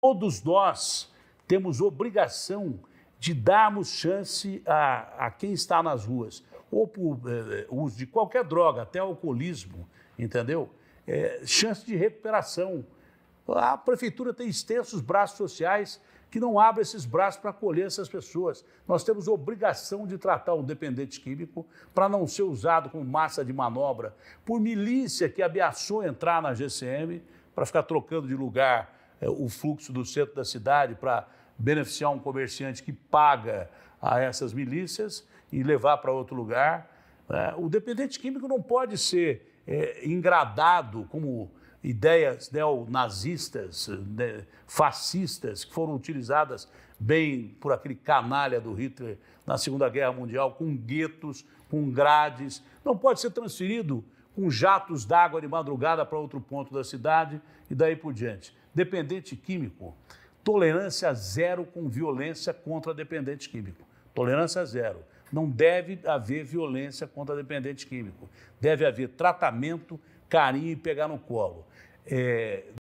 Todos nós temos obrigação de darmos chance a, a quem está nas ruas, ou por eh, uso de qualquer droga, até alcoolismo, entendeu? É, chance de recuperação. A prefeitura tem extensos braços sociais que não abre esses braços para acolher essas pessoas. Nós temos obrigação de tratar o dependente químico para não ser usado como massa de manobra por milícia que ameaçou entrar na GCM para ficar trocando de lugar é, o fluxo do centro da cidade para beneficiar um comerciante que paga a essas milícias e levar para outro lugar. Né? O dependente químico não pode ser é, engradado como ideias neonazistas, né, fascistas, que foram utilizadas bem por aquele canalha do Hitler na Segunda Guerra Mundial, com guetos, com grades. Não pode ser transferido com jatos d'água de madrugada para outro ponto da cidade e daí por diante. Dependente químico, tolerância zero com violência contra dependente químico. Tolerância zero. Não deve haver violência contra dependente químico. Deve haver tratamento, carinho e pegar no colo. É...